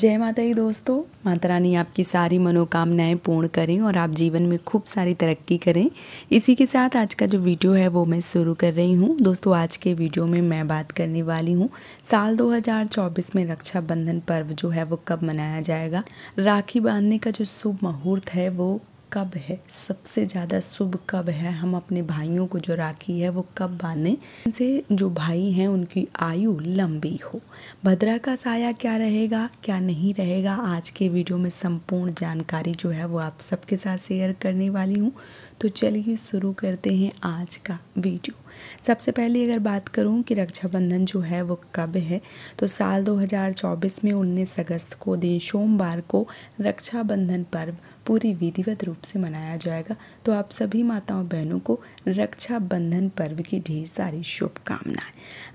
जय माता दी दोस्तों माता रानी आपकी सारी मनोकामनाएं पूर्ण करें और आप जीवन में खूब सारी तरक्की करें इसी के साथ आज का जो वीडियो है वो मैं शुरू कर रही हूं दोस्तों आज के वीडियो में मैं बात करने वाली हूं साल 2024 में रक्षाबंधन पर्व जो है वो कब मनाया जाएगा राखी बांधने का जो शुभ मुहूर्त है वो कब है सबसे ज़्यादा शुभ कब है हम अपने भाइयों को जो राखी है वो कब बांधें उनसे जो भाई हैं उनकी आयु लंबी हो भद्रा का साया क्या रहेगा क्या नहीं रहेगा आज के वीडियो में संपूर्ण जानकारी जो है वो आप सबके साथ शेयर करने वाली हूँ तो चलिए शुरू करते हैं आज का वीडियो सबसे पहले अगर बात करूं कि रक्षाबंधन जो है वो कब है तो साल 2024 में 19 अगस्त को दिन सोमवार को रक्षाबंधन पर्व पूरी विधिवत रूप से मनाया जाएगा तो आप सभी माताओं बहनों को रक्षाबंधन पर्व की ढेर सारी शुभकामनाएं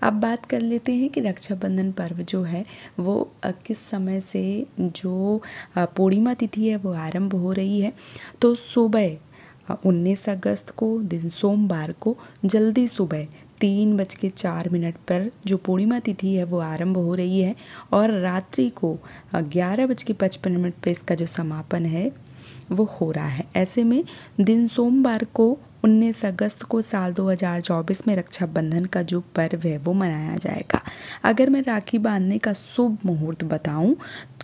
अब बात कर लेते हैं कि रक्षाबंधन पर्व जो है वो किस समय से जो पूर्णिमा तिथि है वो आरंभ हो रही है तो सुबह उन्नीस अगस्त को दिन सोमवार को जल्दी सुबह तीन बज के चार मिनट पर जो पूर्णिमा तिथि है वो आरंभ हो रही है और रात्रि को ग्यारह बज के पचपन मिनट पर इसका जो समापन है वो हो रहा है ऐसे में दिन सोमवार को उन्नीस अगस्त को साल 2024 में रक्षाबंधन का जो पर्व है वो मनाया जाएगा अगर मैं राखी बांधने का शुभ मुहूर्त बताऊं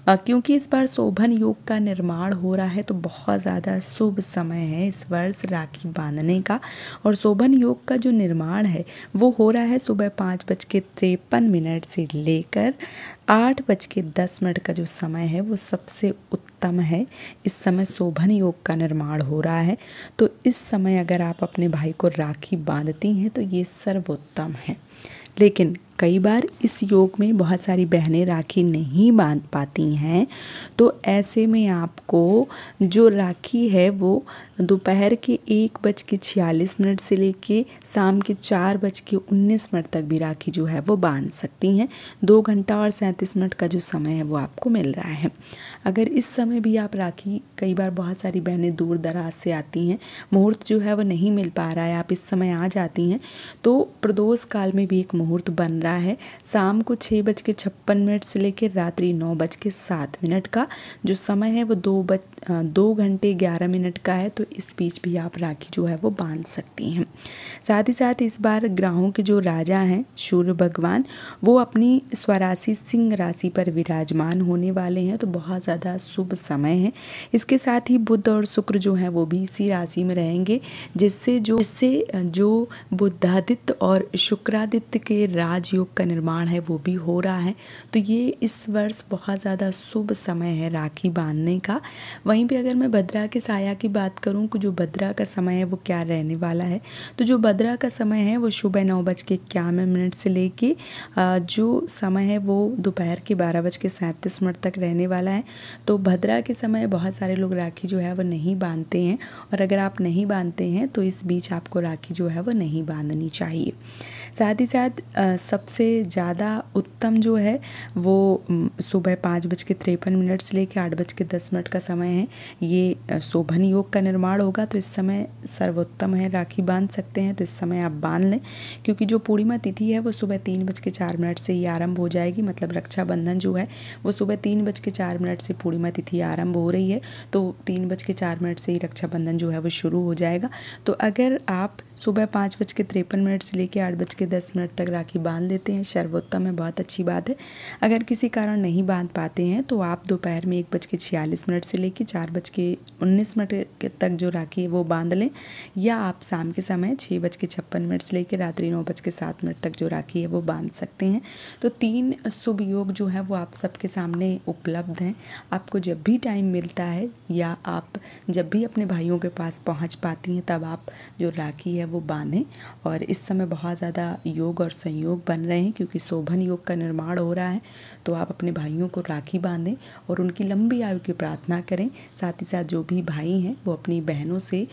क्योंकि इस बार शोभन योग का निर्माण हो रहा है तो बहुत ज़्यादा शुभ समय है इस वर्ष राखी बांधने का और शोभन योग का जो निर्माण है वो हो रहा है सुबह पाँच बज के तिरपन मिनट से लेकर आठ बज के दस मिनट का जो समय है वो सबसे उत्तम उत्तम है इस समय शोभन योग का निर्माण हो रहा है तो इस समय अगर आप अपने भाई को राखी बांधती हैं तो ये सर्वोत्तम है लेकिन कई बार इस योग में बहुत सारी बहनें राखी नहीं बांध पाती हैं तो ऐसे में आपको जो राखी है वो दोपहर के एक बज के छियालीस मिनट से लेके शाम के चार बज के उन्नीस मिनट तक भी राखी जो है वो बांध सकती हैं दो घंटा और सैंतीस मिनट का जो समय है वो आपको मिल रहा है अगर इस समय भी आप राखी कई बार बहुत सारी बहनें दूर दराज से आती हैं मुहूर्त जो है वो नहीं मिल पा रहा है आप इस समय आ जाती हैं तो प्रदोष काल में भी एक मुहूर्त बन रहा रहा है शाम को छः बज के छप्पन मिनट से लेकर रात्रि नौ बज के सात मिनट का जो समय है वो दो बज दो घंटे ग्यारह मिनट का है तो इस बीच भी आप राखी जो है वो बांध सकती हैं साथ ही साथ इस बार ग्रहों के जो राजा हैं सूर्य भगवान वो अपनी स्वराशि सिंह राशि पर विराजमान होने वाले हैं तो बहुत ज़्यादा शुभ समय है इसके साथ ही बुद्ध और शुक्र जो हैं वो भी इसी राशि में रहेंगे जिससे जो इससे जो बुद्धादित्य और शुक्रादित्य के राजयोग उद्योग का निर्माण है वो भी हो रहा है तो ये इस वर्ष बहुत ज़्यादा शुभ समय है राखी बांधने का वहीं पे अगर मैं भद्रा के साया की बात करूँ कि जो भद्रा का समय है वो क्या रहने वाला है तो जो भद्रा का समय है वो सुबह नौ बज के इक्यानवे मिनट से लेके जो समय है वो दोपहर के बारह बज के सैंतीस मिनट तक रहने वाला है तो भद्रा के समय बहुत सारे लोग राखी जो है वो नहीं बांधते हैं और अगर आप नहीं बांधते हैं तो इस बीच आपको राखी जो है वो नहीं बांधनी चाहिए साथ ही साथ सब सबसे ज़्यादा उत्तम जो है वो सुबह पाँच बज के तिरपन मिनट से लेकर आठ बज के दस मिनट का समय है ये शोभन योग का निर्माण होगा तो इस समय सर्वोत्तम है राखी बांध सकते हैं तो इस समय आप बांध लें क्योंकि जो पूर्णिमा तिथि है वो सुबह तीन बज के चार मिनट से ही आरंभ हो जाएगी मतलब रक्षाबंधन जो है वो सुबह तीन बज के चार मिनट से पूर्णिमा तिथि आरंभ हो रही है तो तीन बज के चार मिनट से ही रक्षाबंधन जो है वो शुरू हो जाएगा तो अगर आप सुबह पाँच बज के तिरपन मिनट से लेकर आठ बज के दस मिनट तक राखी बांध लेते हैं सर्वोत्तम है बहुत अच्छी बात है अगर किसी कारण नहीं बांध पाते हैं तो आप दोपहर में एक बज के छियालीस मिनट से लेकर चार बज के उन्नीस मिनट तक जो राखी है वो बांध लें या आप शाम के समय छः बज के छप्पन मिनट से लेकर रात्रि नौ बज के सात मिनट तक जो राखी है वो बांध सकते हैं तो तीन शुभ योग जो है वो आप सबके सामने उपलब्ध हैं आपको जब भी टाइम मिलता है या आप जब भी अपने भाइयों के पास पहुंच पाती हैं तब आप जो राखी है वो बांधें और इस समय बहुत ज़्यादा योग और संयोग बन बांध रहे हैं क्योंकि शोभन योग का निर्माण हो रहा है तो आप अपने भाइयों को राखी बांधें और उनकी लंबी आयु की प्रार्थना करें साथ ही साथ जो भी भाई हैं वो अपनी बहनों से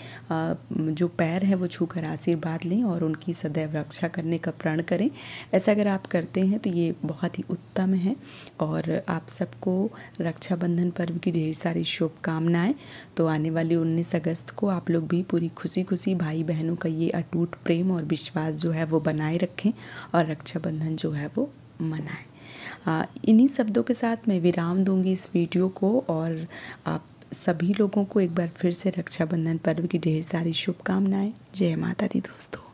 जो पैर हैं वो छूकर आशीर्वाद लें और उनकी सदैव रक्षा करने का प्रण करें ऐसा अगर आप करते हैं तो ये बहुत ही उत्तम है और आप सबको रक्षाबंधन पर्व की ढेर सारी शुभकामनाएं तो आने वाली उन्नीस अगस्त को आप लोग भी पूरी खुशी खुशी भाई बहनों का ये अटूट प्रेम और विश्वास जो है वो बनाए रखें और रक्षा रक्षाबंधन जो है वो मनाएं इन्हीं शब्दों के साथ मैं विराम दूंगी इस वीडियो को और आप सभी लोगों को एक बार फिर से रक्षाबंधन पर्व की ढेर सारी शुभकामनाएं जय माता दी दोस्तों